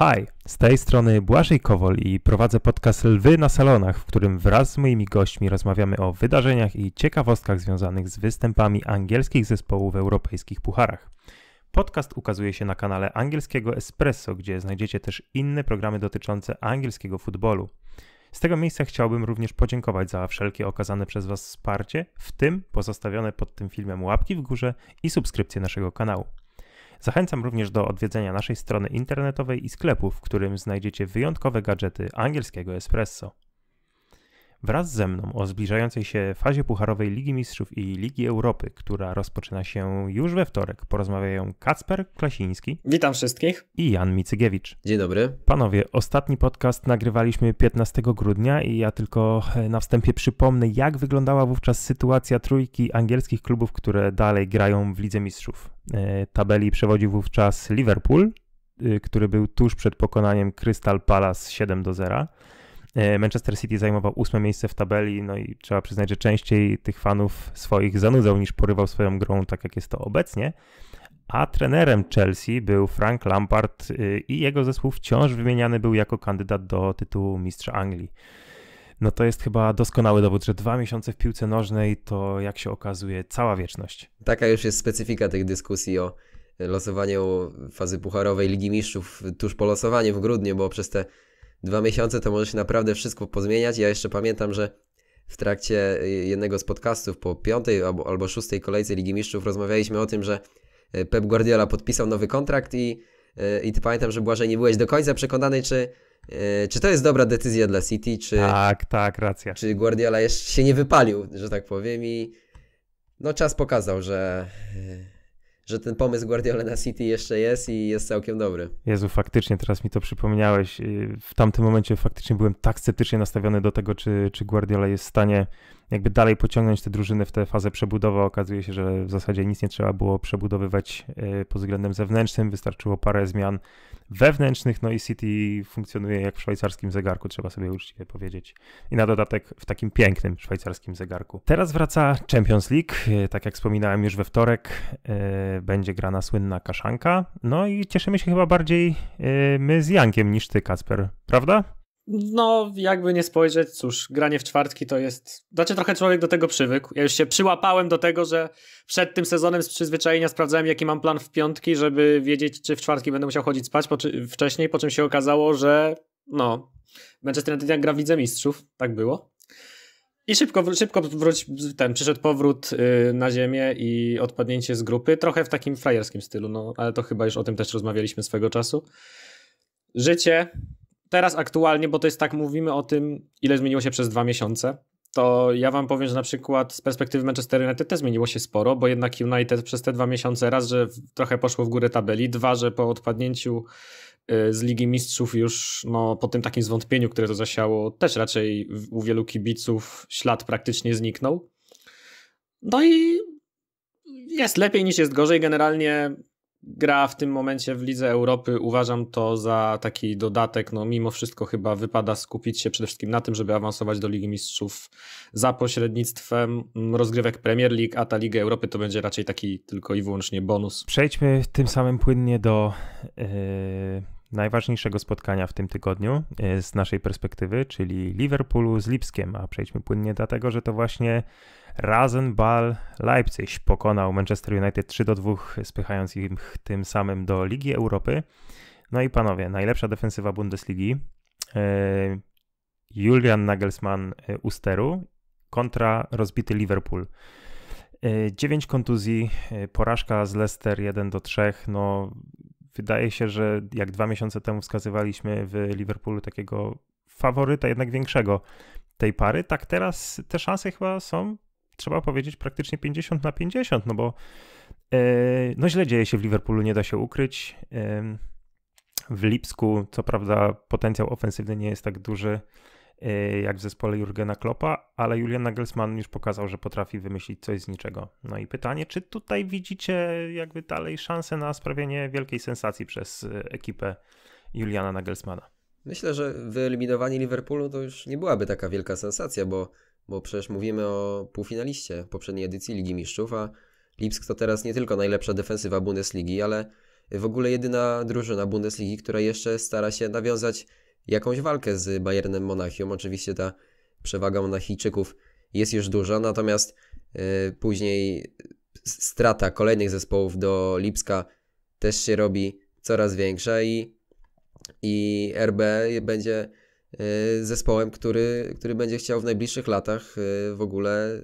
Hi, z tej strony Błażej Kowol i prowadzę podcast Lwy na Salonach, w którym wraz z moimi gośćmi rozmawiamy o wydarzeniach i ciekawostkach związanych z występami angielskich zespołów w europejskich pucharach. Podcast ukazuje się na kanale Angielskiego Espresso, gdzie znajdziecie też inne programy dotyczące angielskiego futbolu. Z tego miejsca chciałbym również podziękować za wszelkie okazane przez Was wsparcie, w tym pozostawione pod tym filmem łapki w górze i subskrypcję naszego kanału. Zachęcam również do odwiedzenia naszej strony internetowej i sklepu, w którym znajdziecie wyjątkowe gadżety angielskiego espresso. Wraz ze mną o zbliżającej się fazie Pucharowej Ligi Mistrzów i Ligi Europy, która rozpoczyna się już we wtorek, porozmawiają Kacper Klasiński. Witam wszystkich. I Jan Micygiewicz. Dzień dobry. Panowie, ostatni podcast nagrywaliśmy 15 grudnia i ja tylko e, na wstępie przypomnę, jak wyglądała wówczas sytuacja trójki angielskich klubów, które dalej grają w Lidze Mistrzów. E, tabeli przewodził wówczas Liverpool, e, który był tuż przed pokonaniem Crystal Palace 7 do 0. E, Manchester City zajmował ósme miejsce w tabeli, no i trzeba przyznać, że częściej tych fanów swoich zanudzał niż porywał swoją grą, tak jak jest to obecnie. A trenerem Chelsea był Frank Lampard i jego zespół wciąż wymieniany był jako kandydat do tytułu mistrza Anglii no to jest chyba doskonały dowód, że dwa miesiące w piłce nożnej to, jak się okazuje, cała wieczność. Taka już jest specyfika tych dyskusji o losowaniu fazy pucharowej Ligi Mistrzów tuż po losowaniu w grudniu, bo przez te dwa miesiące to może się naprawdę wszystko pozmieniać. Ja jeszcze pamiętam, że w trakcie jednego z podcastów po piątej albo, albo szóstej kolejce Ligi Mistrzów rozmawialiśmy o tym, że e, Pep Guardiola podpisał nowy kontrakt i, e, i ty pamiętam, że Błażej nie byłeś do końca przekonany, czy E, czy to jest dobra decyzja dla City? Czy, tak, tak, racja. Czy Guardiola jeszcze się nie wypalił, że tak powiem, i no czas pokazał, że, e, że ten pomysł Guardiola na City jeszcze jest i jest całkiem dobry. Jezu, faktycznie, teraz mi to przypomniałeś. E, w tamtym momencie faktycznie byłem tak sceptycznie nastawiony do tego, czy, czy Guardiola jest w stanie jakby dalej pociągnąć te drużyny w tę fazę przebudowy. Okazuje się, że w zasadzie nic nie trzeba było przebudowywać pod względem zewnętrznym, wystarczyło parę zmian wewnętrznych, no i City funkcjonuje jak w szwajcarskim zegarku, trzeba sobie uczciwie powiedzieć. I na dodatek w takim pięknym szwajcarskim zegarku. Teraz wraca Champions League, e, tak jak wspominałem już we wtorek, e, będzie grana słynna kaszanka, no i cieszymy się chyba bardziej e, my z Jankiem niż ty, Kasper, prawda? No, jakby nie spojrzeć, cóż, granie w czwartki to jest. Znaczy, trochę człowiek do tego przywykł. Ja już się przyłapałem do tego, że przed tym sezonem z przyzwyczajenia sprawdzałem, jaki mam plan w piątki, żeby wiedzieć, czy w czwartki będę musiał chodzić spać po czy... wcześniej. Po czym się okazało, że no, Manchester United gra w Mistrzów, tak było. I szybko, szybko wróć, ten, przyszedł powrót yy, na ziemię i odpadnięcie z grupy, trochę w takim frajerskim stylu, no ale to chyba już o tym też rozmawialiśmy swego czasu. Życie, teraz aktualnie, bo to jest tak, mówimy o tym, ile zmieniło się przez dwa miesiące, to ja wam powiem, że na przykład z perspektywy Manchester United też zmieniło się sporo, bo jednak United przez te dwa miesiące raz, że trochę poszło w górę tabeli, dwa, że po odpadnięciu y, z Ligi Mistrzów już no, po tym takim zwątpieniu, które to zasiało, też raczej u wielu kibiców ślad praktycznie zniknął. No i jest lepiej niż jest gorzej. Generalnie gra w tym momencie w Lidze Europy. Uważam to za taki dodatek. No, mimo wszystko chyba wypada skupić się przede wszystkim na tym, żeby awansować do Ligi Mistrzów za pośrednictwem mm, rozgrywek Premier League, a ta Liga Europy to będzie raczej taki tylko i wyłącznie bonus. Przejdźmy tym samym płynnie do. Yy, najważniejszego spotkania w tym tygodniu e, z naszej perspektywy, czyli Liverpoolu z Lipskiem, a przejdźmy płynnie dlatego, że to właśnie Rasenball Leipzig pokonał Manchester United 3 do 2, spychając ich tym samym do Ligi Europy. No i panowie, najlepsza defensywa Bundesligi. E, Julian Nagelsmann e, Usteru kontra rozbity Liverpool. 9 e, kontuzji, porażka z Leicester 1 do 3. No, wydaje się, że jak dwa miesiące temu wskazywaliśmy w Liverpoolu takiego faworyta, jednak większego tej pary, tak teraz te szanse chyba są trzeba powiedzieć, praktycznie 50 na 50, no bo e, no źle dzieje się w Liverpoolu, nie da się ukryć. E, w Lipsku, co prawda, potencjał ofensywny nie jest tak duży e, jak w zespole Jurgena Kloppa, ale Julian Nagelsmann już pokazał, że potrafi wymyślić coś z niczego. No i pytanie, czy tutaj widzicie jakby dalej szansę na sprawienie wielkiej sensacji przez ekipę Juliana Nagelsmana? Myślę, że wyeliminowanie Liverpoolu to już nie byłaby taka wielka sensacja, bo bo przecież mówimy o półfinaliście poprzedniej edycji Ligi Mistrzów, a Lipsk to teraz nie tylko najlepsza defensywa Bundesligi, ale w ogóle jedyna drużyna Bundesligi, która jeszcze stara się nawiązać jakąś walkę z Bayernem Monachium. Oczywiście ta przewaga Monachijczyków jest już duża, natomiast y, później strata kolejnych zespołów do Lipska też się robi coraz większa i, i RB będzie Y, zespołem, który, który będzie chciał w najbliższych latach y, w ogóle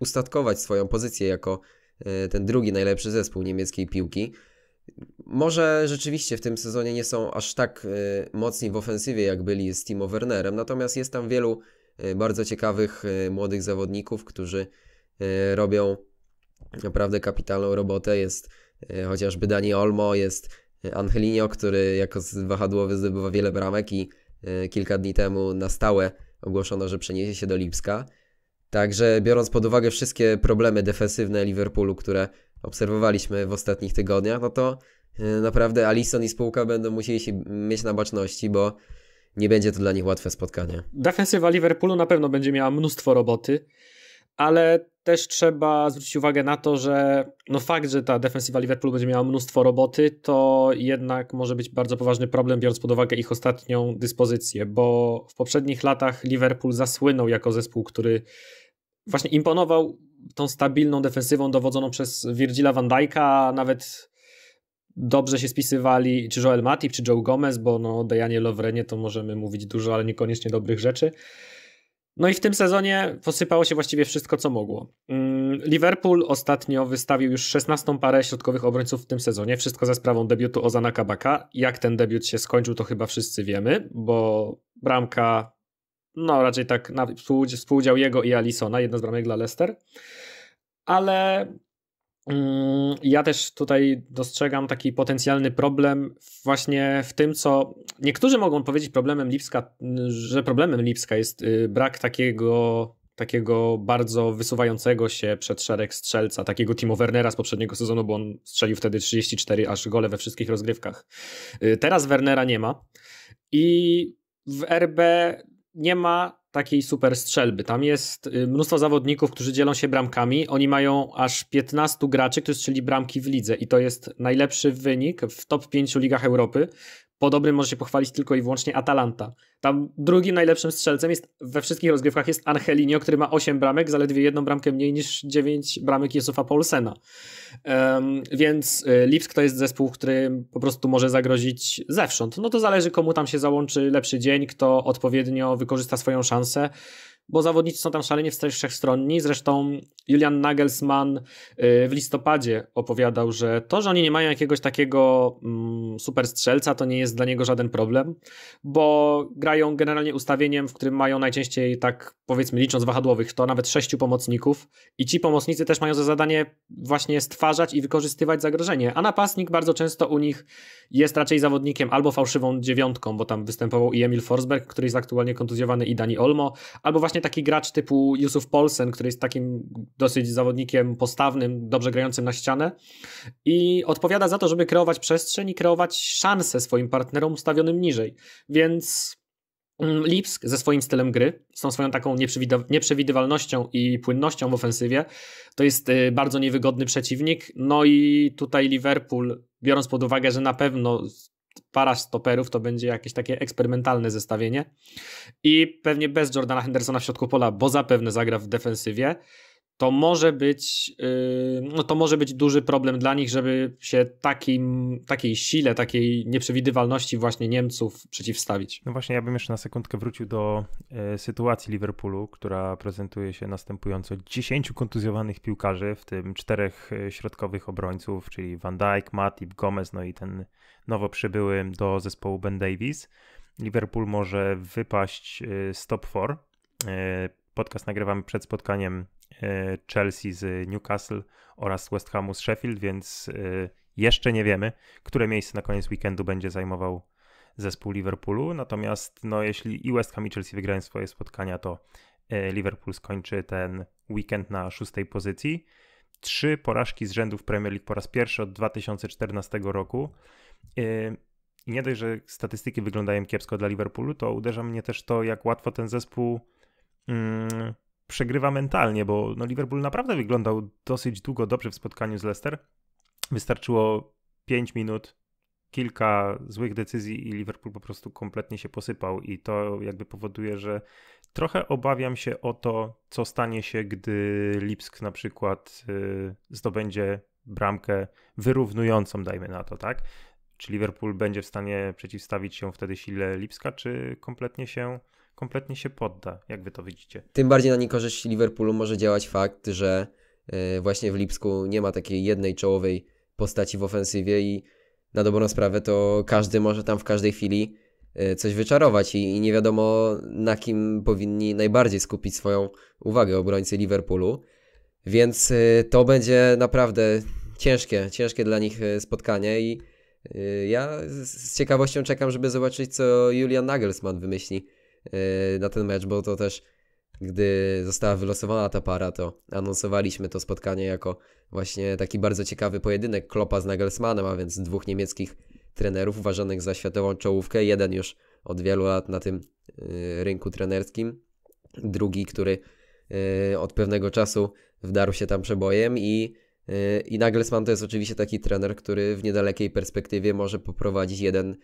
ustatkować swoją pozycję jako y, ten drugi najlepszy zespół niemieckiej piłki. Może rzeczywiście w tym sezonie nie są aż tak mocni w ofensywie, jak byli z Timo Wernerem, natomiast jest tam wielu bardzo ciekawych młodych zawodników, którzy robią naprawdę kapitalną robotę. Jest chociażby Dani Olmo, jest Angelinio, który jako wahadłowy zdobywa wiele bramek i Y, kilka dni temu na stałe ogłoszono, że przeniesie się do Lipska. Także biorąc pod uwagę wszystkie problemy defensywne Liverpoolu, które obserwowaliśmy w ostatnich tygodniach, no to y, naprawdę Alisson i spółka będą musieli się mieć na baczności, bo nie będzie to dla nich łatwe spotkanie. Defensywa Liverpoolu na pewno będzie miała mnóstwo roboty ale też trzeba zwrócić uwagę na to, że no fakt, że ta defensywa Liverpool będzie miała mnóstwo roboty, to jednak może być bardzo poważny problem, biorąc pod uwagę ich ostatnią dyspozycję, bo w poprzednich latach Liverpool zasłynął jako zespół, który właśnie imponował tą stabilną defensywą dowodzoną przez Virgila van Dijk'a, nawet dobrze się spisywali czy Joel Matip, czy Joe Gomez, bo no o Dejanie Lowrenie to możemy mówić dużo, ale niekoniecznie dobrych rzeczy. No i w tym sezonie posypało się właściwie wszystko, co mogło. Mm, Liverpool ostatnio wystawił już 16 parę środkowych obrońców w tym sezonie. Wszystko za sprawą debiutu Ozana Kabaka. Jak ten debiut się skończył, to chyba wszyscy wiemy, bo bramka, no raczej tak na współudział, jego i Alisona, jedna z bramek dla Leicester. Ale Mm, ja też tutaj dostrzegam taki potencjalny problem właśnie w tym, co niektórzy mogą powiedzieć problemem Lipska, że problemem Lipska jest y, brak takiego takiego bardzo wysuwającego się przed szereg strzelca, takiego Timo Wernera z poprzedniego sezonu, bo on strzelił wtedy 34 aż gole we wszystkich rozgrywkach. Y, teraz Wernera nie ma i w RB nie ma takiej super strzelby. Tam jest y, mnóstwo zawodników, którzy dzielą się bramkami. Oni mają aż 15 graczy, którzy strzeli bramki w lidze i to jest najlepszy wynik w top 5 ligach Europy po dobrym może się pochwalić tylko i wyłącznie Atalanta. Tam drugim najlepszym strzelcem jest we wszystkich rozgrywkach jest Angelinio, który ma 8 bramek, zaledwie jedną bramkę mniej niż 9 bramek Jesufa Paulsena. Um, więc y, Lipsk to jest zespół, który po prostu może zagrozić zewsząd. No to zależy komu tam się załączy lepszy dzień, kto odpowiednio wykorzysta swoją szansę bo zawodnicy są tam szalenie wszechstronni. Zresztą Julian Nagelsmann y, w listopadzie opowiadał, że to, że oni nie mają jakiegoś takiego mm, super strzelca, to nie jest dla niego żaden problem, bo grają generalnie ustawieniem, w którym mają najczęściej tak powiedzmy licząc wahadłowych, to nawet sześciu pomocników i ci pomocnicy też mają za zadanie właśnie stwarzać i wykorzystywać zagrożenie, a napastnik bardzo często u nich jest raczej zawodnikiem albo fałszywą dziewiątką, bo tam występował i Emil Forsberg, który jest aktualnie kontuzjowany i Dani Olmo, albo właśnie właśnie taki gracz typu Yusuf Polsen, który jest takim dosyć zawodnikiem postawnym, dobrze grającym na ścianę i odpowiada za to, żeby kreować przestrzeń i kreować szanse swoim partnerom ustawionym niżej. Więc mm, Lipsk ze swoim stylem gry, z tą swoją taką nieprzewidywalnością i płynnością w ofensywie, to jest y, bardzo niewygodny przeciwnik. No i tutaj Liverpool, biorąc pod uwagę, że na pewno para stoperów to będzie jakieś takie eksperymentalne zestawienie i pewnie bez Jordana Hendersona w środku pola, bo zapewne zagra w defensywie to może być, y, no to może być duży problem dla nich, żeby się takim, takiej sile, takiej nieprzewidywalności właśnie Niemców przeciwstawić. No właśnie, ja bym jeszcze na sekundkę wrócił do e, sytuacji Liverpoolu, która prezentuje się następująco. 10 kontuzjowanych piłkarzy, w tym czterech e, środkowych obrońców, czyli Van Dijk, Matip, Gomez, no i ten nowo przybyły do zespołu Ben Davis. Liverpool może wypaść e, stop top 4. Podcast nagrywamy przed spotkaniem E, Chelsea z Newcastle oraz West Hamu z Sheffield, więc e, jeszcze nie wiemy, które miejsce na koniec weekendu będzie zajmował zespół Liverpoolu. Natomiast no, jeśli i West Ham i Chelsea wygrają swoje spotkania, to e, Liverpool skończy ten weekend na szóstej pozycji. Trzy porażki z rzędu w Premier League po raz pierwszy od 2014 roku. I nie dość, że statystyki wyglądają kiepsko dla Liverpoolu, to uderza mnie też to, jak łatwo ten zespół mm, przegrywa mentalnie, bo no, Liverpool naprawdę wyglądał dosyć długo dobrze w spotkaniu z Leicester. Wystarczyło 5 minut, kilka złych decyzji i Liverpool po prostu kompletnie się posypał i to jakby powoduje, że trochę obawiam się o to, co stanie się, gdy Lipsk na przykład y, zdobędzie bramkę wyrównującą, dajmy na to, tak? Czy Liverpool będzie w stanie przeciwstawić się wtedy sile Lipska, czy kompletnie się kompletnie się podda, jak wy to widzicie. Tym bardziej na niekorzyść Liverpoolu może działać fakt, że e, właśnie w Lipsku nie ma takiej jednej czołowej postaci w ofensywie i na dobrą sprawę to każdy może tam w każdej chwili e, coś wyczarować i, nie wiadomo na kim powinni najbardziej skupić swoją uwagę obrońcy Liverpoolu. Więc e, to będzie naprawdę ciężkie, ciężkie dla nich spotkanie i ja z ciekawością czekam, żeby zobaczyć co Julian Nagelsmann wymyśli Y, na ten mecz, bo to też gdy została wylosowana ta para, to anonsowaliśmy to spotkanie jako właśnie taki bardzo ciekawy pojedynek Klopa z Nagelsmanem, a więc dwóch niemieckich trenerów uważanych za światową czołówkę. Jeden już od wielu lat na tym y, rynku trenerskim, drugi, który y, od pewnego czasu wdarł się tam przebojem i, i Nagelsmann to jest oczywiście taki trener, który w niedalekiej perspektywie może poprowadzić jeden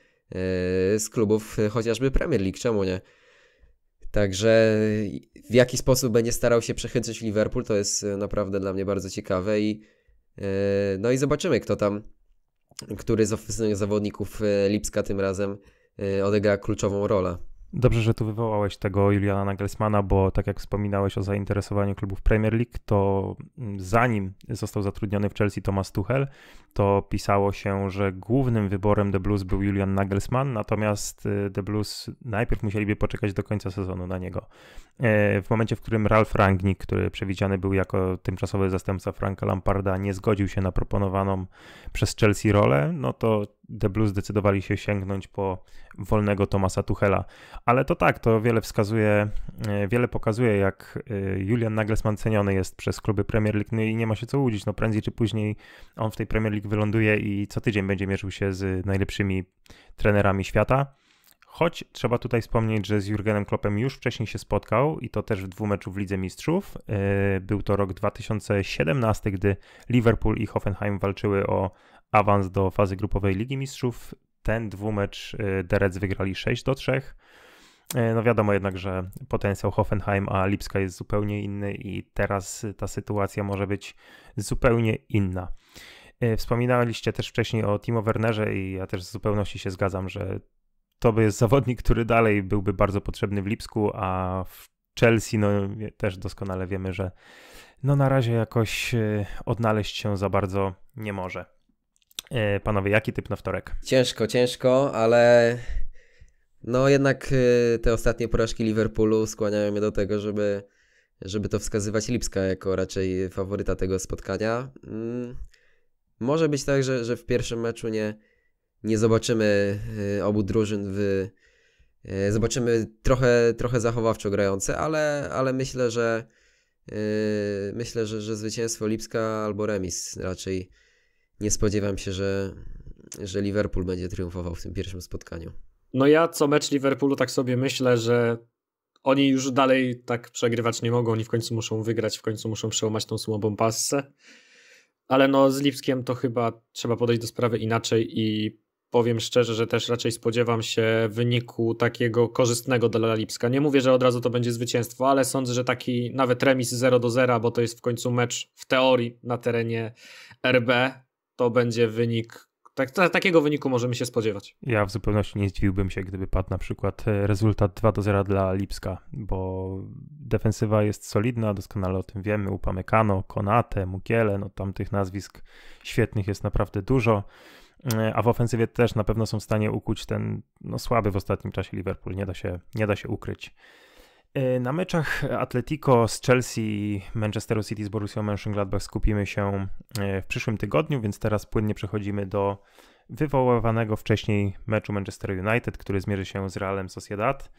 z klubów chociażby Premier League, czemu nie? Także w jaki sposób będzie starał się przechęcać Liverpool, to jest e, naprawdę dla mnie bardzo ciekawe i e, no i zobaczymy, kto tam, który z ofensywnych zawodników e, Lipska tym razem odegra kluczową rolę. Dobrze, że tu wywołałeś tego Juliana Nagelsmana, bo tak jak wspominałeś o zainteresowaniu klubów Premier League, to mm, zanim został zatrudniony w Chelsea Thomas Tuchel, to pisało się, że głównym wyborem The Blues był Julian Nagelsmann, natomiast y, The Blues najpierw musieliby poczekać do końca sezonu na niego. E, w momencie, w którym Ralf Rangnick, który przewidziany był jako tymczasowy zastępca Franka Lamparda, nie zgodził się na proponowaną przez Chelsea rolę, no to The Blues zdecydowali się sięgnąć po wolnego Tomasa Tuchela. Ale to tak, to wiele wskazuje, e, wiele pokazuje, jak e, Julian Nagelsmann ceniony jest przez kluby Premier League no i nie ma się co łudzić. No prędzej czy później on w tej Premier League wyląduje i co tydzień będzie mierzył się z najlepszymi trenerami świata. Choć trzeba tutaj wspomnieć, że z Jurgenem Kloppem już wcześniej się spotkał i to też w meczu w Lidze Mistrzów. E, był to rok 2017, gdy Liverpool i Hoffenheim walczyły o awans do fazy grupowej Ligi Mistrzów. Ten dwumecz y, Derec wygrali 6 do 3. Y, no wiadomo jednak, że potencjał Hoffenheim, a Lipska jest zupełnie inny i teraz ta sytuacja może być zupełnie inna. Y, wspominaliście też wcześniej o Timo Wernerze i ja też w zupełności się zgadzam, że to by jest zawodnik, który dalej byłby bardzo potrzebny w Lipsku, a w Chelsea no, też doskonale wiemy, że no na razie jakoś odnaleźć się za bardzo nie może. E, panowie, jaki typ na wtorek? Ciężko, ciężko, ale no jednak e, te ostatnie porażki Liverpoolu skłaniają mnie do tego, żeby, żeby to wskazywać Lipska jako raczej faworyta tego spotkania. Mm, może być tak, że, że w pierwszym meczu nie, nie zobaczymy e, obu drużyn w, Zobaczymy trochę, trochę zachowawczo grające, ale, ale myślę, że yy, myślę, że, że zwycięstwo Lipska albo remis raczej nie spodziewam się, że, że Liverpool będzie triumfował w tym pierwszym spotkaniu. No ja co mecz Liverpoolu tak sobie myślę, że oni już dalej tak przegrywać nie mogą, oni w końcu muszą wygrać, w końcu muszą przełamać tą słabą passę. Ale no z Lipskiem to chyba trzeba podejść do sprawy inaczej i powiem szczerze, że też raczej spodziewam się wyniku takiego korzystnego dla Lipska. Nie mówię, że od razu to będzie zwycięstwo, ale sądzę, że taki nawet remis 0 do 0, bo to jest w końcu mecz w teorii na terenie RB, to będzie wynik. Tak, ta, takiego wyniku możemy się spodziewać. Ja w zupełności nie zdziwiłbym się, gdyby padł na przykład e, rezultat 2 do 0 dla Lipska, bo defensywa jest solidna, doskonale o tym wiemy. Upamecano, Konate, Mukiele, no tam tych nazwisk świetnych jest naprawdę dużo e, a w ofensywie też na pewno są w stanie ukuć ten no, słaby w ostatnim czasie Liverpool, nie da się, nie da się ukryć. E, na meczach Atletico z Chelsea, Manchesteru City z Borussią Mönchengladbach skupimy się e, w przyszłym tygodniu, więc teraz płynnie przechodzimy do wywoływanego wcześniej meczu Manchester United, który zmierzy się z Realem Sociedad.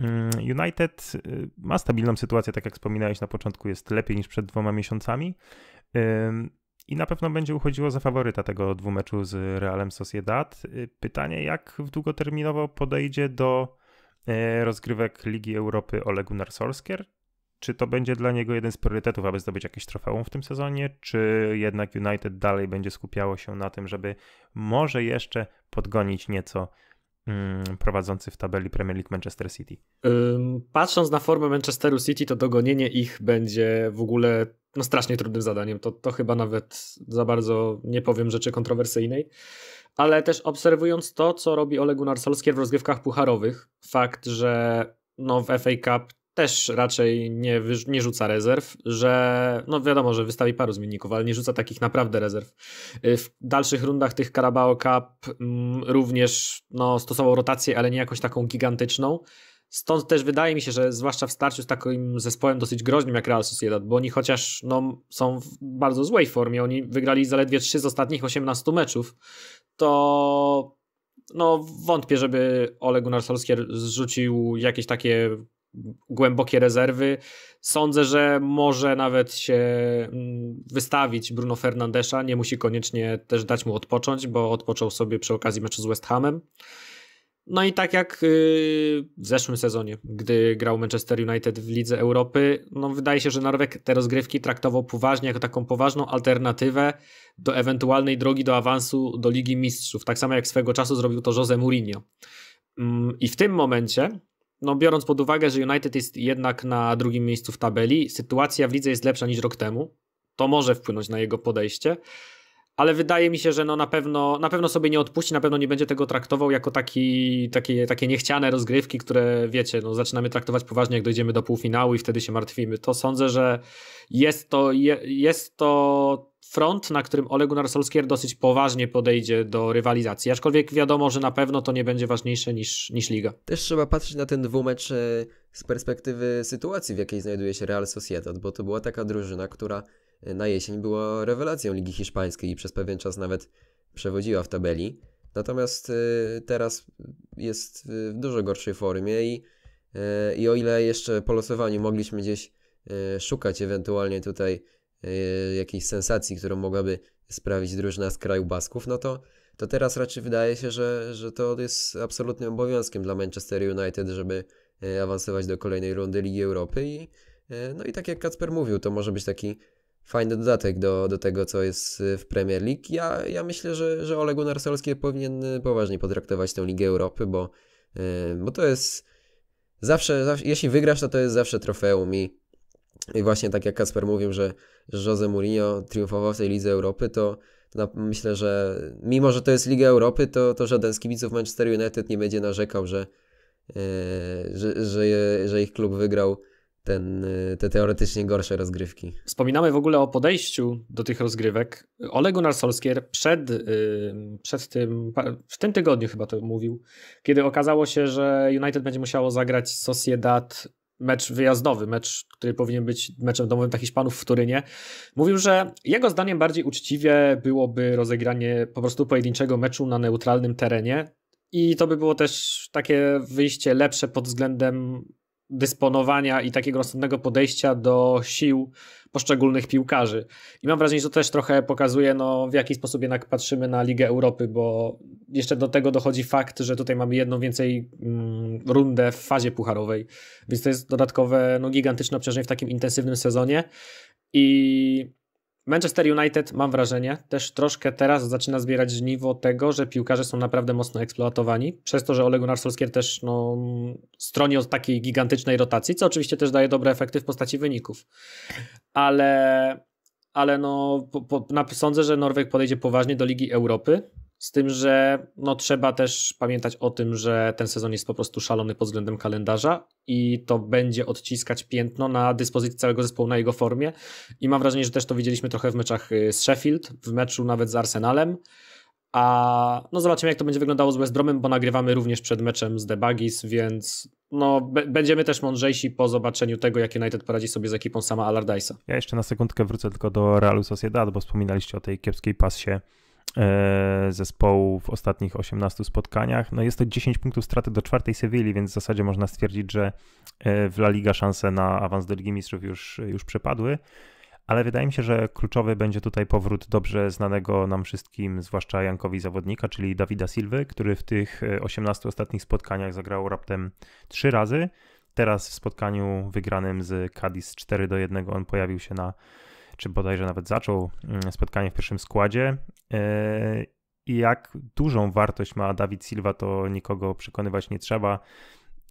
Mm, United e, ma stabilną sytuację, tak jak wspominałeś na początku, jest lepiej niż przed dwoma miesiącami i na pewno będzie uchodziło za faworyta tego dwumeczu z Realem Sociedad. Pytanie, jak w długoterminowo podejdzie do E, rozgrywek Ligi Europy Ole Gunnar Czy to będzie dla niego jeden z priorytetów, aby zdobyć jakieś trofeum w tym sezonie, czy jednak United dalej będzie skupiało się na tym, żeby może jeszcze podgonić nieco mm, prowadzący w tabeli Premier League Manchester City? Patrząc na formę Manchesteru City, to dogonienie ich będzie w ogóle no, strasznie trudnym zadaniem. To, to chyba nawet za bardzo nie powiem rzeczy kontrowersyjnej ale też obserwując to, co robi Ole Gunnar w rozgrywkach pucharowych, fakt, że no w FA Cup też raczej nie, nie rzuca rezerw, że no wiadomo, że wystawi paru zmienników, ale nie rzuca takich naprawdę rezerw. Y, w dalszych rundach tych Carabao Cup mm, również no, stosował rotację, ale nie jakoś taką gigantyczną. Stąd też wydaje mi się, że zwłaszcza w starciu z takim zespołem dosyć groźnym jak Real Sociedad, bo oni chociaż no, są w bardzo złej formie, oni wygrali zaledwie 3 z ostatnich 18 meczów, to no, wątpię, żeby Ole Gunnar Solskjaer zrzucił jakieś takie głębokie rezerwy. Sądzę, że może nawet się mm, wystawić Bruno Fernandesza, nie musi koniecznie też dać mu odpocząć, bo odpoczął sobie przy okazji meczu z West Hamem. No i tak jak y, w zeszłym sezonie, gdy grał Manchester United w Lidze Europy, no wydaje się, że Norwek te rozgrywki traktował poważnie, jako taką poważną alternatywę do ewentualnej drogi do awansu do Ligi Mistrzów. Tak samo jak swego czasu zrobił to Jose Mourinho. Mm, I w tym momencie, no biorąc pod uwagę, że United jest jednak na drugim miejscu w tabeli, sytuacja w lidze jest lepsza niż rok temu, to może wpłynąć na jego podejście ale wydaje mi się, że no na, pewno, na pewno sobie nie odpuści, na pewno nie będzie tego traktował jako taki, takie, takie niechciane rozgrywki, które wiecie, no zaczynamy traktować poważnie, jak dojdziemy do półfinału i wtedy się martwimy. To sądzę, że jest to, je, jest to front, na którym Ole Gunnar Solskjaer dosyć poważnie podejdzie do rywalizacji, aczkolwiek wiadomo, że na pewno to nie będzie ważniejsze niż, niż liga. Też trzeba patrzeć na ten dwumecz e, z perspektywy sytuacji, w jakiej znajduje się Real Sociedad, bo to była taka drużyna, która na jesień była rewelacją Ligi Hiszpańskiej i przez pewien czas nawet przewodziła w tabeli. Natomiast y, teraz jest w dużo gorszej formie i, y, i o ile jeszcze po losowaniu mogliśmy gdzieś y, szukać ewentualnie tutaj jakiejś sensacji, którą mogłaby sprawić drużyna z kraju Basków, no to, to teraz raczej wydaje się, że, że to jest absolutnym obowiązkiem dla Manchester United, żeby awansować do kolejnej rundy Ligi Europy i no i tak jak Kacper mówił, to może być taki fajny dodatek do, do tego, co jest y, w Premier League. Ja, ja myślę, że, że Ole Gunnar Solskjaer powinien y, poważnie potraktować tę Ligę Europy, bo, y, bo to jest zawsze, zawsze jeśli wygrasz, to to jest zawsze trofeum i, i właśnie tak jak Kasper mówił, że Jose Mourinho triumfował w tej Lidze Europy, to na, myślę, że mimo, że to jest Liga Europy, to, to żaden z kibiców Manchester United nie będzie narzekał, że, że, że, że ich klub wygrał ten, te teoretycznie gorsze rozgrywki. Wspominamy w ogóle o podejściu do tych rozgrywek. Ole Gunnar Solskier przed, przed tym, w tym tygodniu chyba to mówił, kiedy okazało się, że United będzie musiało zagrać Sociedad mecz wyjazdowy, mecz, który powinien być meczem domowym dla Hiszpanów w Turynie. Mówił, że jego zdaniem bardziej uczciwie byłoby rozegranie po prostu pojedynczego meczu na neutralnym terenie, i to by było też takie wyjście lepsze pod względem dysponowania i takiego rozsądnego podejścia do sił poszczególnych piłkarzy. I mam wrażenie, że to też trochę pokazuje, no, w jaki sposób jednak patrzymy na Ligę Europy, bo jeszcze do tego dochodzi fakt, że tutaj mamy jedną więcej mm, rundę w fazie pucharowej, więc to jest dodatkowe, no, gigantyczne obciążenie w takim intensywnym sezonie. I Manchester United, mam wrażenie, też troszkę teraz zaczyna zbierać żniwo tego, że piłkarze są naprawdę mocno eksploatowani, przez to, że Ole Gunnar Solskjaer też no, stroni od takiej gigantycznej rotacji, co oczywiście też daje dobre efekty w postaci wyników. Ale, ale no, po, po, sądzę, że Norweg podejdzie poważnie do Ligi Europy z tym, że no, trzeba też pamiętać o tym, że ten sezon jest po prostu szalony pod względem kalendarza i to będzie odciskać piętno na dyspozycji całego zespołu, na jego formie. I mam wrażenie, że też to widzieliśmy trochę w meczach y, z Sheffield, w meczu nawet z Arsenalem. A no zobaczymy, jak to będzie wyglądało z West Bromem, bo nagrywamy również przed meczem z Debugis, więc no, będziemy też mądrzejsi po zobaczeniu tego, jak United poradzi sobie z ekipą sama Allardyce'a. Ja jeszcze na sekundkę wrócę tylko do Realu Sociedad, bo wspominaliście o tej kiepskiej pasie E, zespołu w ostatnich 18 spotkaniach. No jest to 10 punktów straty do czwartej Sewilli, więc w zasadzie można stwierdzić, że e, w La Liga szanse na awans do Ligi Mistrzów już, już przepadły. Ale wydaje mi się, że kluczowy będzie tutaj powrót dobrze znanego nam wszystkim, zwłaszcza Jankowi zawodnika, czyli Dawida Silwy, który w tych 18 e, ostatnich spotkaniach zagrał raptem 3 razy. Teraz w spotkaniu wygranym z Cadiz 4 do 1 on pojawił się na czy bodajże nawet zaczął mm, spotkanie w pierwszym składzie. E, I jak dużą wartość ma Dawid Silva, to nikogo przekonywać nie trzeba.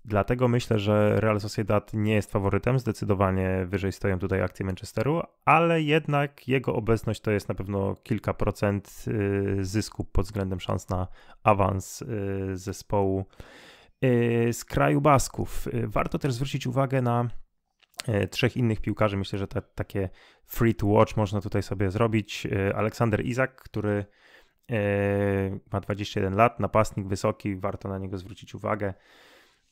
Dlatego myślę, że Real Sociedad nie jest faworytem. Zdecydowanie wyżej stoją tutaj akcje Manchesteru, ale jednak jego obecność to jest na pewno kilka procent y, zysku pod względem szans na awans y, zespołu y, z kraju Basków. Warto też zwrócić uwagę na E, trzech innych piłkarzy. Myślę, że te, takie free to watch można tutaj sobie zrobić. E, Aleksander Izak, który e, ma 21 lat, napastnik wysoki, warto na niego zwrócić uwagę.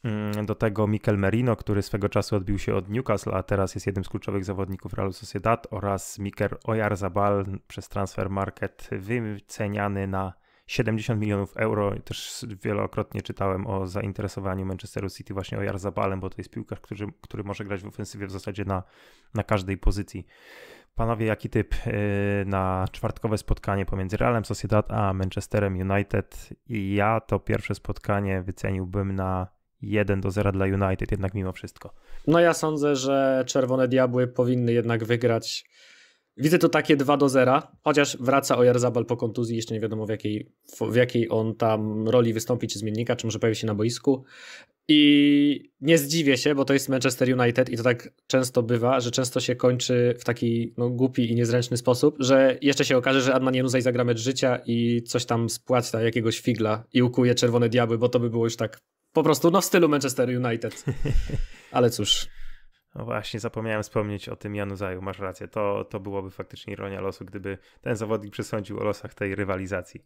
Mm, do tego Mikel Merino, który swego czasu odbił się od Newcastle, a teraz jest jednym z kluczowych zawodników Realu Sociedad oraz Miker Oyarzabal przez Transfer Market wyceniany na 70 milionów euro. Też wielokrotnie czytałem o zainteresowaniu Manchesteru City właśnie o Jarzabalem, bo to jest piłkarz, który, który może grać w ofensywie w zasadzie na, na każdej pozycji. Panowie, jaki typ y, na czwartkowe spotkanie pomiędzy Realem Sociedad a Manchesterem United? I ja to pierwsze spotkanie wyceniłbym na 1 do 0 dla United, jednak mimo wszystko. No ja sądzę, że Czerwone Diabły powinny jednak wygrać Widzę tu takie 2 do 0, chociaż wraca Ojarzabal po kontuzji, jeszcze nie wiadomo w jakiej, w jakiej on tam roli wystąpi, czy zmiennika, czy może pojawi się na boisku. I nie zdziwię się, bo to jest Manchester United i to tak często bywa, że często się kończy w taki no, głupi i niezręczny sposób, że jeszcze się okaże, że Adnan Januzaj zagra mecz życia i coś tam spłaca jakiegoś figla i ukuje czerwone diabły, bo to by było już tak po prostu no, w stylu Manchester United. Ale cóż... No właśnie, zapomniałem wspomnieć o tym Januzaju, masz rację. To, to byłoby faktycznie ironia losu, gdyby ten zawodnik przesądził o losach tej rywalizacji.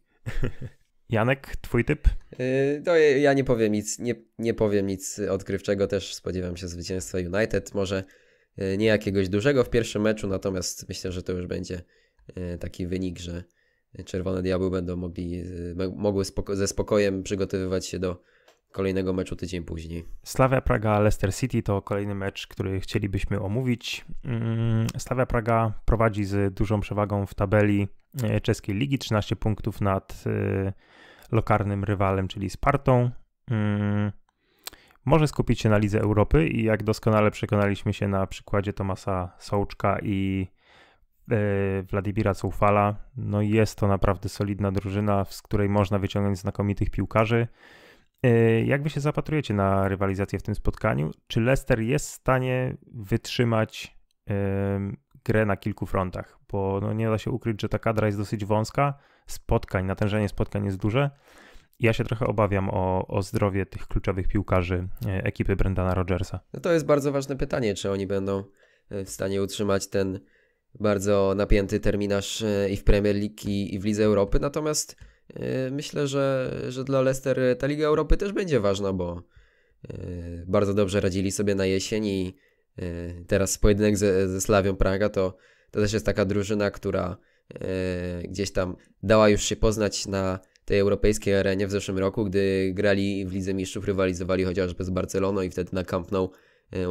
Janek, twój typ? Yy, no, ja nie powiem nic, nie, nie powiem nic odkrywczego, też spodziewam się zwycięstwa United, może y, nie jakiegoś dużego w pierwszym meczu, natomiast myślę, że to już będzie y, taki wynik, że Czerwone Diabły będą mogli, y, mogły spoko ze spokojem przygotowywać się do kolejnego meczu tydzień później. Slavia Praga, Leicester City to kolejny mecz, który chcielibyśmy omówić. Mm, Slavia Praga prowadzi z dużą przewagą w tabeli e, czeskiej ligi, 13 punktów nad e, lokalnym rywalem, czyli Spartą. Mm, może skupić się na Lidze Europy i jak doskonale przekonaliśmy się na przykładzie Tomasa Sołczka i e, Wladimira Coufala, no jest to naprawdę solidna drużyna, z której można wyciągnąć znakomitych piłkarzy. E, Jak wy się zapatrujecie na rywalizację w tym spotkaniu? Czy Leicester jest w stanie wytrzymać grę na kilku frontach? Bo no nie da się ukryć, że ta kadra jest dosyć wąska, spotkań, natężenie spotkań jest duże. Ja się trochę obawiam o, o zdrowie tych kluczowych piłkarzy e, ekipy Brendana Rodgersa. No to jest bardzo ważne pytanie, czy oni będą e, w stanie utrzymać ten bardzo napięty terminarz i w Premier League i w Lidze Europy. Natomiast Yy, myślę, że, że dla Leicester ta Liga Europy też będzie ważna, bo yy, bardzo dobrze radzili sobie na jesieni. Yy, teraz pojedynek ze, ze Slawią Praga to, to też jest taka drużyna, która gdzieś tam dała już się poznać na tej europejskiej arenie w zeszłym roku, gdy grali w Lidze Mistrzów, rywalizowali chociażby z Barceloną i wtedy na Camp Nou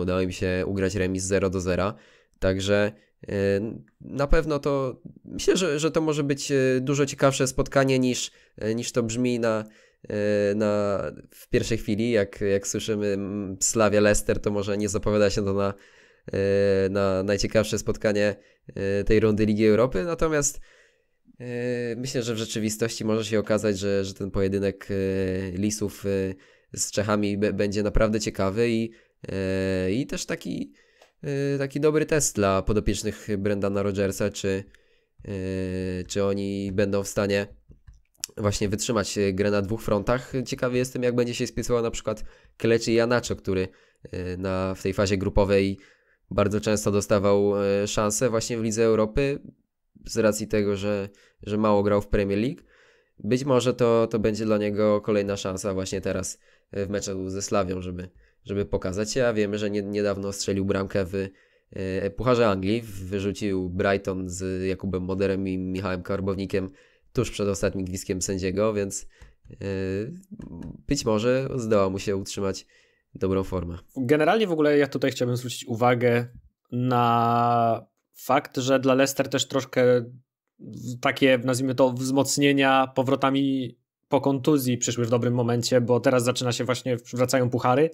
udało im się ugrać remis 0 do 0. Także Yy, na pewno to myślę, że, że to może być yy, dużo ciekawsze spotkanie niż, yy, niż to brzmi na, na, w pierwszej chwili. Jak, jak słyszymy mm, Slavia Leicester, to może nie zapowiada się to na, na najciekawsze spotkanie tej rundy Ligi Europy. Natomiast myślę, że w rzeczywistości może się okazać, że, że ten pojedynek Lisów z Czechami będzie naprawdę ciekawy i, i też taki Y, taki dobry test dla podopiecznych Brendana Rogersa, czy, y, czy oni będą w stanie właśnie wytrzymać y, grę na dwóch frontach. Ciekawy jestem, jak będzie się spisywał na przykład Kleczy Janaczo który na, w tej fazie grupowej bardzo często dostawał szansę właśnie w Lidze Europy z racji tego, że, że mało grał w Premier League. Być może to, to będzie dla niego kolejna szansa właśnie teraz w meczu ze Slawią, żeby, żeby pokazać się, a wiemy, że nie, niedawno strzelił bramkę w e, Pucharze Anglii, wyrzucił Brighton z Jakubem Moderem i Michałem Karbownikiem tuż przed ostatnim gwizdkiem sędziego, więc e, być może zdoła mu się utrzymać dobrą formę. Generalnie w ogóle ja tutaj chciałbym zwrócić uwagę na fakt, że dla Leicester też troszkę takie, nazwijmy to, wzmocnienia powrotami po kontuzji przyszły w dobrym momencie, bo teraz zaczyna się właśnie, wracają puchary.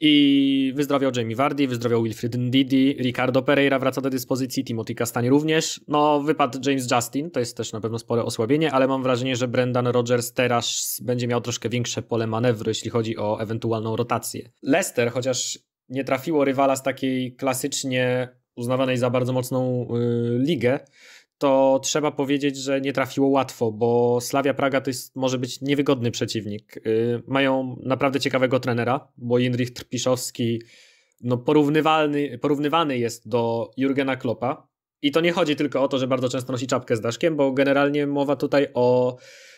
I wyzdrowiał Jamie Vardy, wyzdrowiał Wilfried Ndidi, Ricardo Pereira wraca do dyspozycji, Timothy Castani również. No, wypadł James Justin, to jest też na pewno spore osłabienie, ale mam wrażenie, że Brendan Rodgers teraz będzie miał troszkę większe pole manewru, jeśli chodzi o ewentualną rotację. Leicester, chociaż nie trafiło rywala z takiej klasycznie uznawanej za bardzo mocną yy, ligę, to trzeba powiedzieć, że nie trafiło łatwo, bo Slavia Praga to jest, może być niewygodny przeciwnik. Yy, mają naprawdę ciekawego trenera, bo Jędrich Trpiszowski no, porównywalny, porównywany jest do Jurgena Kloppa. I to nie chodzi tylko o to, że bardzo często nosi czapkę z daszkiem, bo generalnie mowa tutaj o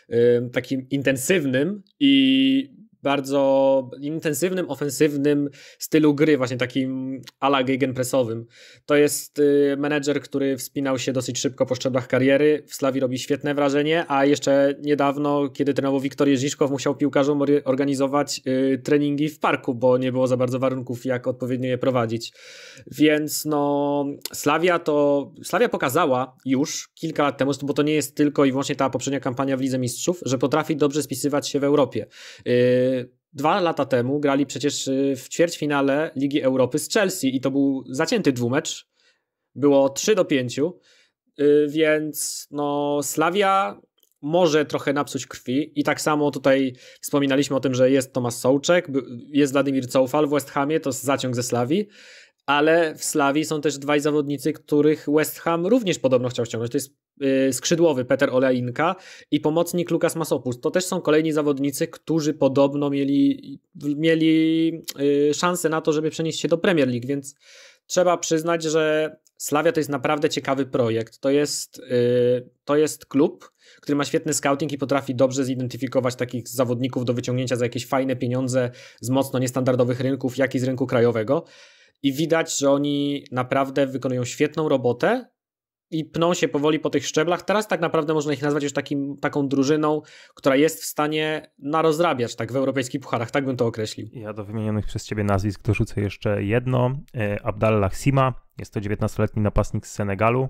yy, takim intensywnym i bardzo intensywnym, ofensywnym stylu gry, właśnie takim ala gegenpressowym. To jest y, menedżer, który wspinał się dosyć szybko po szczeblach kariery, w Slawii robi świetne wrażenie, a jeszcze niedawno, kiedy trenował Wiktor Żiżkow, musiał piłkarzom organizować y, treningi w parku, bo nie było za bardzo warunków, jak odpowiednio je prowadzić. Więc no, Slawia to, Slawia pokazała już kilka lat temu, bo to nie jest tylko i wyłącznie ta poprzednia kampania w Lidze Mistrzów, że potrafi dobrze spisywać się w Europie. Y, Dwa lata temu grali przecież y, w ćwierćfinale Ligi Europy z Chelsea i to był zacięty dwumecz. Było 3 do 5, y, więc no Slavia może trochę napsuć krwi i tak samo tutaj wspominaliśmy o tym, że jest Tomasz Sołczek, jest Wladimir Coufal w West Hamie, to zaciąg ze Slawii ale w Slawii są też dwaj zawodnicy, których West Ham również podobno chciał ściągnąć. To jest y, skrzydłowy Peter Oleinka i pomocnik Lukas Masopust. To też są kolejni zawodnicy, którzy podobno mieli, mieli y, szansę na to, żeby przenieść się do Premier League, więc trzeba przyznać, że Slavia to jest naprawdę ciekawy projekt. To jest, y, to jest klub, który ma świetny scouting i potrafi dobrze zidentyfikować takich zawodników do wyciągnięcia za jakieś fajne pieniądze z mocno niestandardowych rynków, jak i z rynku krajowego i widać, że oni naprawdę wykonują świetną robotę i pną się powoli po tych szczeblach. Teraz tak naprawdę można ich nazwać już takim, taką drużyną, która jest w stanie narozrabiać tak w europejskich pucharach, tak bym to określił. Ja do wymienionych przez ciebie nazwisk dorzucę jeszcze jedno. E, Abdallah Sima, jest to 19-letni napastnik z Senegalu.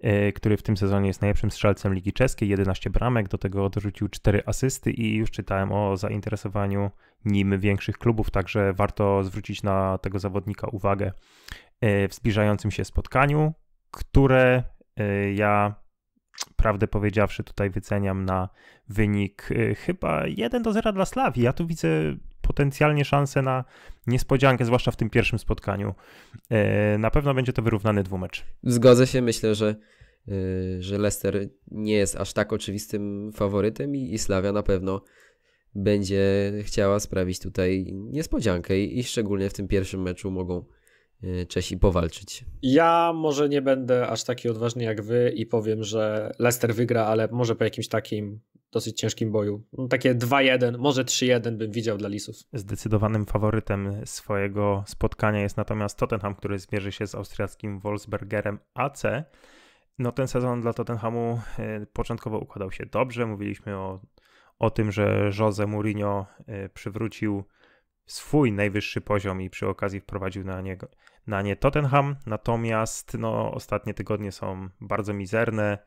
E, który w tym sezonie jest najlepszym strzelcem Ligi Czeskiej, 11 bramek, do tego dorzucił 4 asysty i już czytałem o zainteresowaniu nim większych klubów, także warto zwrócić na tego zawodnika uwagę e, w zbliżającym się spotkaniu, które e, ja prawdę powiedziawszy, tutaj wyceniam na wynik y, chyba 1 do 0 dla Slawii. Ja tu widzę potencjalnie szansę na niespodziankę, zwłaszcza w tym pierwszym spotkaniu. Y, na pewno będzie to wyrównany dwumecz. Zgodzę się, myślę, że y, że Leicester nie jest aż tak oczywistym faworytem i, i Slavia na pewno będzie chciała sprawić tutaj niespodziankę i szczególnie w tym pierwszym meczu mogą Y, Czesi powalczyć. Ja może nie będę aż taki odważny jak wy i powiem, że Leicester wygra, ale może po jakimś takim dosyć ciężkim boju. No, takie 2-1, może 3-1 bym widział dla Lisów. Zdecydowanym faworytem swojego spotkania jest natomiast Tottenham, który zmierzy się z austriackim Wolfsbergerem AC. No ten sezon dla Tottenhamu y, początkowo układał się dobrze. Mówiliśmy o, o tym, że Jose Mourinho y, przywrócił swój najwyższy poziom i przy okazji wprowadził na, niego, na nie Tottenham. Natomiast no, ostatnie tygodnie są bardzo mizerne.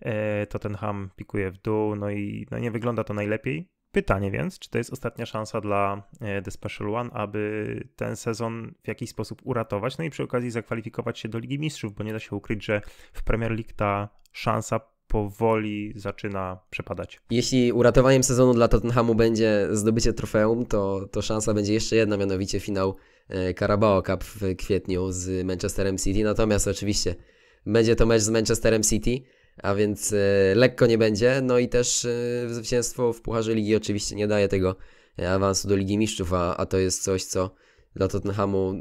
E, Tottenham pikuje w dół, no i no, nie wygląda to najlepiej. Pytanie więc, czy to jest ostatnia szansa dla e, The Special One, aby ten sezon w jakiś sposób uratować, no i przy okazji zakwalifikować się do Ligi Mistrzów, bo nie da się ukryć, że w Premier League ta szansa powoli zaczyna przepadać. Jeśli uratowaniem sezonu dla Tottenhamu będzie zdobycie trofeum, to, to szansa będzie jeszcze jedna, mianowicie finał e, Carabao Cup w kwietniu z Manchesterem City. Natomiast oczywiście będzie to mecz z Manchesterem City, a więc e, lekko nie będzie. No i też e, zwycięstwo w Pucharze Ligi oczywiście nie daje tego awansu do Ligi Mistrzów, a, a to jest coś, co dla Tottenhamu,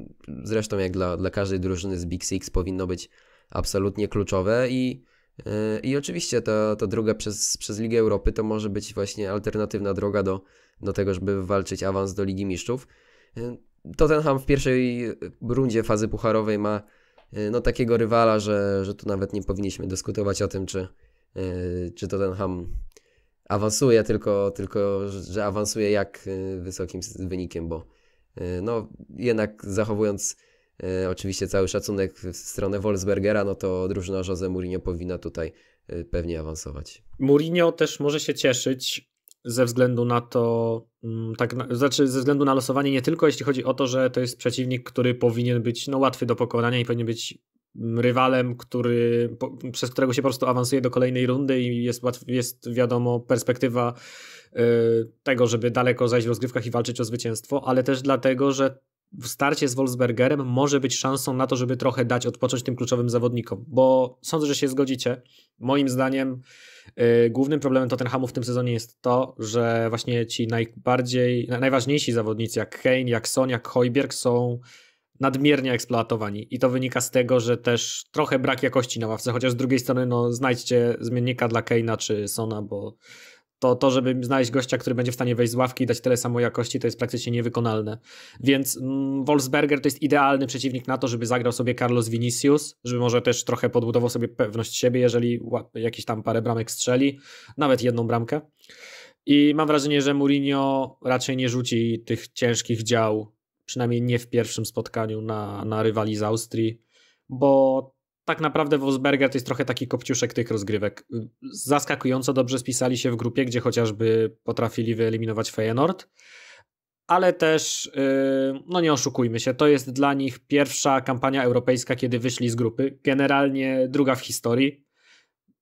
zresztą jak dla, dla każdej drużyny z Big Six, powinno być absolutnie kluczowe i Y, I oczywiście ta, ta droga przez, przez Ligę Europy to może być właśnie alternatywna droga do, do tego, żeby walczyć awans do Ligi Mistrzów. Y, Tottenham w pierwszej rundzie fazy pucharowej ma y, no, takiego rywala, że, że tu nawet nie powinniśmy dyskutować o tym, czy, czy Tottenham awansuje, tylko, tylko że awansuje jak wysokim wynikiem, bo no, jednak zachowując E, oczywiście cały szacunek w stronę Wolfsbergera, no to drużyna Jose Mourinho powinna tutaj e, pewnie awansować. Mourinho też może się cieszyć ze względu na to, mm, tak, znaczy ze względu na losowanie, nie tylko jeśli chodzi o to, że to jest przeciwnik, który powinien być no, łatwy do pokonania i powinien być mm, rywalem, który, przez którego się po prostu awansuje do kolejnej rundy i jest, jest wiadomo perspektywa e, tego, żeby daleko zajść w rozgrywkach i walczyć o zwycięstwo, ale też dlatego, że starcie z Wolfsbergerem może być szansą na to, żeby trochę dać odpocząć tym kluczowym zawodnikom, bo sądzę, że się zgodzicie. Moim zdaniem yy, głównym problemem Tottenhamu w tym sezonie jest to, że właśnie ci najbardziej, najważniejsi zawodnicy jak Kane, jak Son, jak Hojbjerg są nadmiernie eksploatowani i to wynika z tego, że też trochę brak jakości na ławce, chociaż z drugiej strony no, znajdźcie zmiennika dla Kane'a czy Sona, bo to to, żeby znaleźć gościa, który będzie w stanie wejść z ławki i dać tyle samo jakości, to jest praktycznie niewykonalne. Więc mm, Wolfsberger to jest idealny przeciwnik na to, żeby zagrał sobie Carlos Vinicius, żeby może też trochę podbudował sobie pewność siebie, jeżeli jakieś tam parę bramek strzeli, nawet jedną bramkę. I mam wrażenie, że Mourinho raczej nie rzuci tych ciężkich dział, przynajmniej nie w pierwszym spotkaniu na, na rywali z Austrii, bo tak naprawdę Wolfsberger to jest trochę taki kopciuszek tych rozgrywek. Zaskakująco dobrze spisali się w grupie, gdzie chociażby potrafili wyeliminować Feyenoord, ale też, y, no nie oszukujmy się, to jest dla nich pierwsza kampania europejska, kiedy wyszli z grupy. Generalnie druga w historii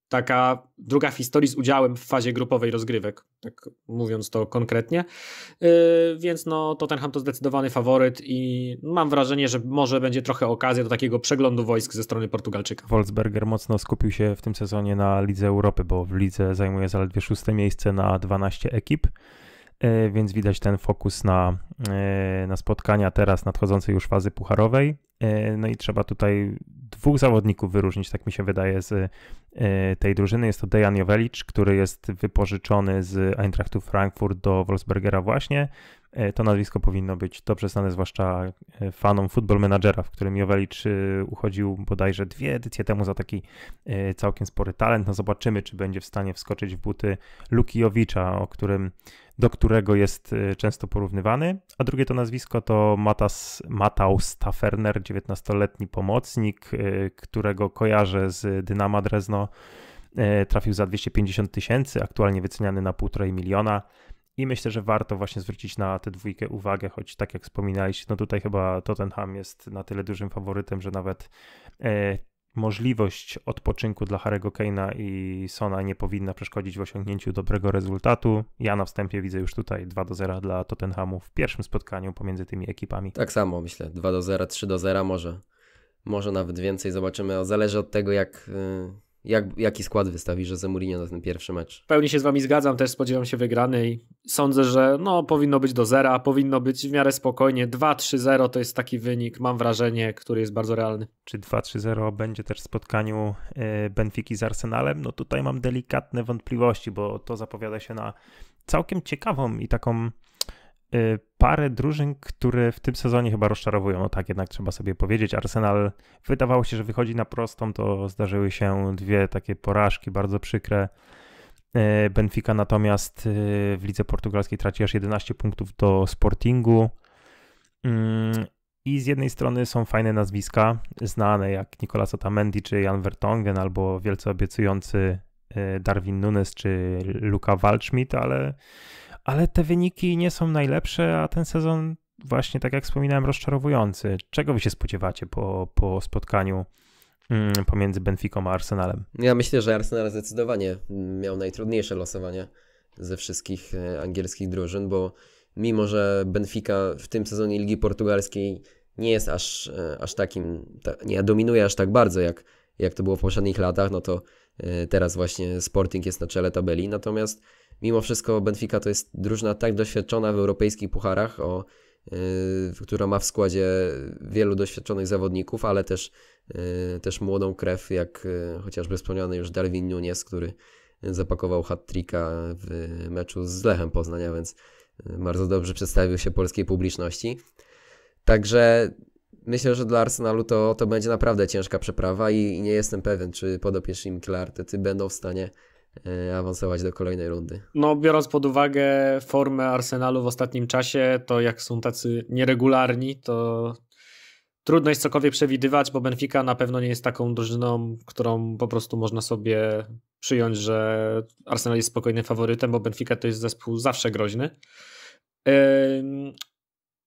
taka druga w historii z udziałem w fazie grupowej rozgrywek, tak mówiąc to konkretnie. Yy, więc no Tottenham to zdecydowany faworyt i mam wrażenie, że może będzie trochę okazja do takiego przeglądu wojsk ze strony Portugalczyka. Wolfsberger mocno skupił się w tym sezonie na Lidze Europy, bo w lidze zajmuje zaledwie szóste miejsce na 12 ekip. Yy, więc widać ten fokus na, yy, na spotkania teraz nadchodzącej już fazy pucharowej E, no i trzeba tutaj dwóch zawodników wyróżnić, tak mi się wydaje, z e, tej drużyny. Jest to Dejan Jowelicz, który jest wypożyczony z Eintrachtu Frankfurt do Wolfsbergera właśnie. E, to nazwisko powinno być dobrze znane, zwłaszcza e, fanom Football Managera, w którym Jowelicz uchodził bodajże dwie edycje temu za taki e, całkiem spory talent. No zobaczymy, czy będzie w stanie wskoczyć w buty Luki Jowicza, o którym, do którego jest często porównywany. A drugie to nazwisko to Matas, Mataus Taferner, 19-letni pomocnik, którego kojarzę z Dynama Drezno. Trafił za 250 tysięcy, aktualnie wyceniany na 1,5 miliona. I myślę, że warto właśnie zwrócić na tę dwójkę uwagę, choć tak jak wspominaliście, no tutaj chyba Tottenham jest na tyle dużym faworytem, że nawet e, możliwość odpoczynku dla Harry'ego Kane'a i Sona nie powinna przeszkodzić w osiągnięciu dobrego rezultatu. Ja na wstępie widzę już tutaj 2 do 0 dla Tottenhamu w pierwszym spotkaniu pomiędzy tymi ekipami. Tak samo myślę, 2 do 0, 3 do 0 może. Może nawet więcej, zobaczymy. Zależy od tego, jak y, jak, jaki skład wystawi Jose Mourinho na ten pierwszy mecz. pełni się z wami zgadzam, też spodziewam się wygranej. Sądzę, że no, powinno być do zera, powinno być w miarę spokojnie. 2-3-0 to jest taki wynik, mam wrażenie, który jest bardzo realny. Czy 2-3-0 będzie też w spotkaniu y, Benfiki z Arsenalem? No tutaj mam delikatne wątpliwości, bo to zapowiada się na całkiem ciekawą i taką Y, parę drużyn, które w tym sezonie chyba rozczarowują. No tak, jednak trzeba sobie powiedzieć. Arsenal wydawało się, że wychodzi na prostą, to zdarzyły się dwie takie porażki bardzo przykre. Y, Benfica natomiast y, w lidze portugalskiej traci aż 11 punktów do Sportingu. I z jednej strony są fajne nazwiska, znane jak Nicolas Otamendi czy Jan Vertonghen, albo wielce obiecujący Darwin Nunes czy Luka Waldschmidt, ale ale te wyniki nie są najlepsze, a ten sezon właśnie, tak jak wspominałem, rozczarowujący. Czego wy się spodziewacie po, po spotkaniu mm, pomiędzy Benficą a Arsenalem? Ja myślę, że Arsenal zdecydowanie miał najtrudniejsze losowanie ze wszystkich e, angielskich drużyn, bo mimo, że Benfica w tym sezonie Ligi Portugalskiej nie jest aż, e, aż takim, nie dominuje aż tak bardzo, jak, jak to było w poprzednich latach, no to e, teraz właśnie Sporting jest na czele tabeli, natomiast mimo wszystko Benfica to jest drużyna tak doświadczona w europejskich pucharach, o, y, która ma w składzie wielu doświadczonych zawodników, ale też, y, też młodą krew, jak y, chociażby wspomniany już Darwin Nunes, który zapakował hat-tricka w meczu z Lechem Poznania, więc bardzo dobrze przedstawił się polskiej publiczności. Także myślę, że dla Arsenalu to, to będzie naprawdę ciężka przeprawa i, i nie jestem pewien, czy podopieczni Mikela ty będą w stanie E, awansować do kolejnej rundy. No, biorąc pod uwagę formę Arsenalu w ostatnim czasie, to jak są tacy nieregularni, to trudno jest cokolwiek przewidywać, bo Benfica na pewno nie jest taką drużyną, którą po prostu można sobie przyjąć, że Arsenal jest spokojnym faworytem, bo Benfica to jest zespół zawsze groźny.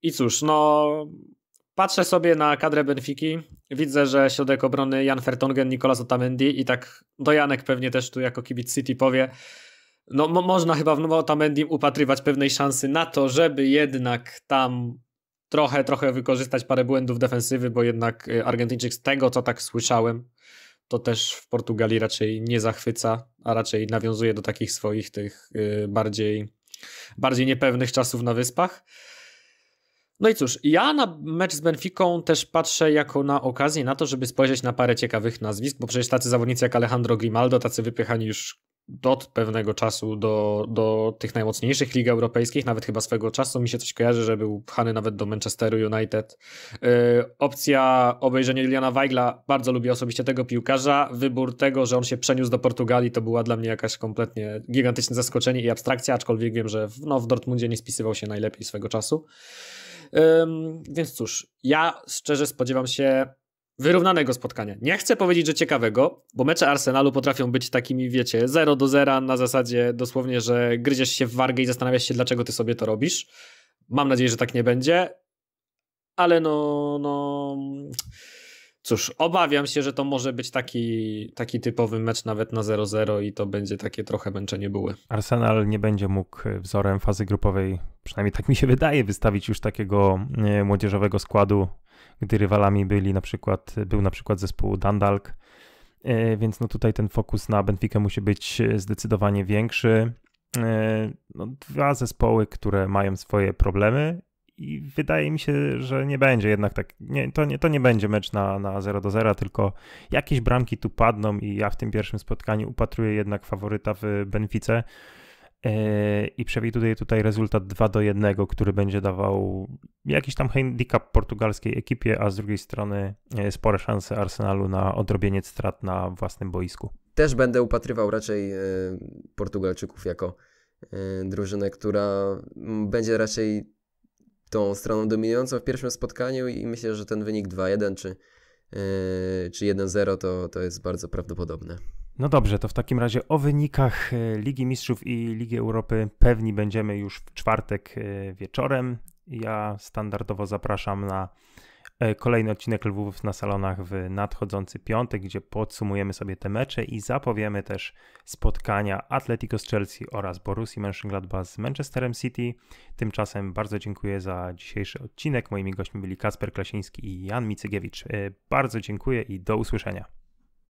I cóż, no Patrzę sobie na kadrę Benfiki, widzę, że środek obrony Jan Fertongen, Nicolas Otamendi i tak Dojanek pewnie też tu jako kibic City powie, no mo można chyba w Otamendim upatrywać pewnej szansy na to, żeby jednak tam trochę, trochę wykorzystać parę błędów defensywy, bo jednak y, Argentyńczyk z tego, co tak słyszałem, to też w Portugalii raczej nie zachwyca, a raczej nawiązuje do takich swoich tych y, bardziej, bardziej niepewnych czasów na wyspach. No i cóż, ja na mecz z Benfiką też patrzę jako na okazję na to, żeby spojrzeć na parę ciekawych nazwisk, bo przecież tacy zawodnicy jak Alejandro Grimaldo, tacy wypychani już od pewnego czasu do, do tych najmocniejszych lig europejskich, nawet chyba swego czasu mi się coś kojarzy, że był pchany nawet do Manchesteru United. Yy, opcja obejrzenia Juliana Weigla, bardzo lubię osobiście tego piłkarza. Wybór tego, że on się przeniósł do Portugalii, to była dla mnie jakaś kompletnie gigantyczne zaskoczenie i abstrakcja, aczkolwiek wiem, że w, no, w Dortmundzie nie spisywał się najlepiej swego czasu więc cóż, ja szczerze spodziewam się wyrównanego spotkania. Nie chcę powiedzieć, że ciekawego, bo mecze Arsenalu potrafią być takimi, wiecie, 0 do 0 na zasadzie dosłownie, że gryziesz się w wargę i zastanawiasz się, dlaczego ty sobie to robisz. Mam nadzieję, że tak nie będzie, ale no, no Cóż, obawiam się, że to może być taki, taki typowy mecz nawet na 0-0 i to będzie takie trochę męczenie były. Arsenal nie będzie mógł e, wzorem fazy grupowej, przynajmniej tak mi się wydaje, wystawić już takiego e, młodzieżowego składu, gdy rywalami byli na przykład, był na przykład zespół Dundalk, e, więc no tutaj ten fokus na Benfica musi być zdecydowanie większy. No, dwa zespoły, które mają swoje problemy i wydaje mi się, że nie będzie jednak tak, nie, to, nie, to nie będzie mecz na, na 0 do 0, tylko jakieś bramki tu padną i ja w tym pierwszym spotkaniu upatruję jednak faworyta w Benfice e, i przewiduję tutaj rezultat 2 do 1, który będzie dawał jakiś tam handicap portugalskiej ekipie, a z drugiej strony e, spore szanse Arsenalu na odrobienie strat na własnym boisku. Też będę upatrywał raczej e, Portugalczyków jako drużynę, która będzie raczej tą stroną dominującą w pierwszym spotkaniu i myślę, że ten wynik 2-1 czy, yy, czy 1-0 to, to jest bardzo prawdopodobne. No dobrze, to w takim razie o wynikach e, Ligi Mistrzów i Ligi Europy pewni będziemy już w czwartek e, wieczorem. Ja standardowo zapraszam na E, kolejny odcinek Lwów na salonach w nadchodzący piątek, gdzie podsumujemy sobie te mecze i zapowiemy też spotkania Atletico z Chelsea oraz Borussii Mönchengladbach z Manchesterem City. Tymczasem bardzo dziękuję za dzisiejszy odcinek. Moimi gośćmi byli Kasper Klasiński i Jan Micygiewicz. E, bardzo dziękuję i do usłyszenia.